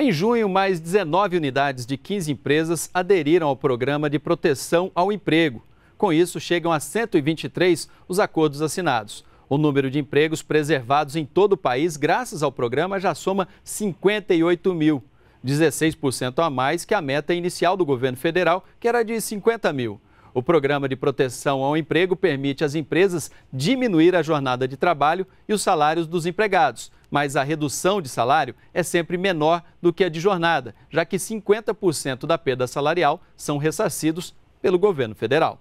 Em junho, mais 19 unidades de 15 empresas aderiram ao programa de proteção ao emprego. Com isso, chegam a 123 os acordos assinados. O número de empregos preservados em todo o país, graças ao programa, já soma 58 mil, 16% a mais que a meta inicial do governo federal, que era de 50 mil. O Programa de Proteção ao Emprego permite às empresas diminuir a jornada de trabalho e os salários dos empregados, mas a redução de salário é sempre menor do que a de jornada, já que 50% da perda salarial são ressarcidos pelo governo federal.